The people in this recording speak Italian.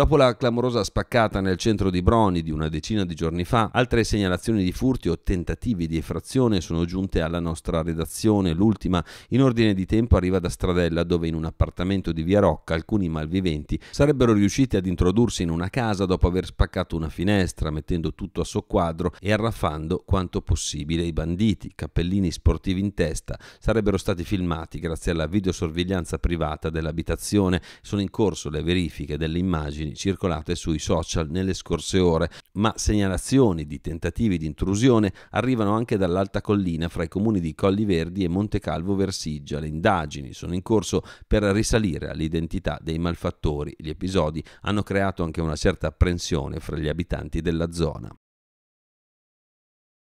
Dopo la clamorosa spaccata nel centro di Broni di una decina di giorni fa, altre segnalazioni di furti o tentativi di effrazione sono giunte alla nostra redazione. L'ultima, in ordine di tempo, arriva da Stradella, dove in un appartamento di Via Rocca alcuni malviventi sarebbero riusciti ad introdursi in una casa dopo aver spaccato una finestra, mettendo tutto a soqquadro e arraffando quanto possibile i banditi, cappellini sportivi in testa, sarebbero stati filmati grazie alla videosorveglianza privata dell'abitazione. Sono in corso le verifiche delle immagini circolate sui social nelle scorse ore, ma segnalazioni di tentativi di intrusione arrivano anche dall'alta collina fra i comuni di Colli Verdi e Montecalvo Versiggia. Le indagini sono in corso per risalire all'identità dei malfattori. Gli episodi hanno creato anche una certa apprensione fra gli abitanti della zona.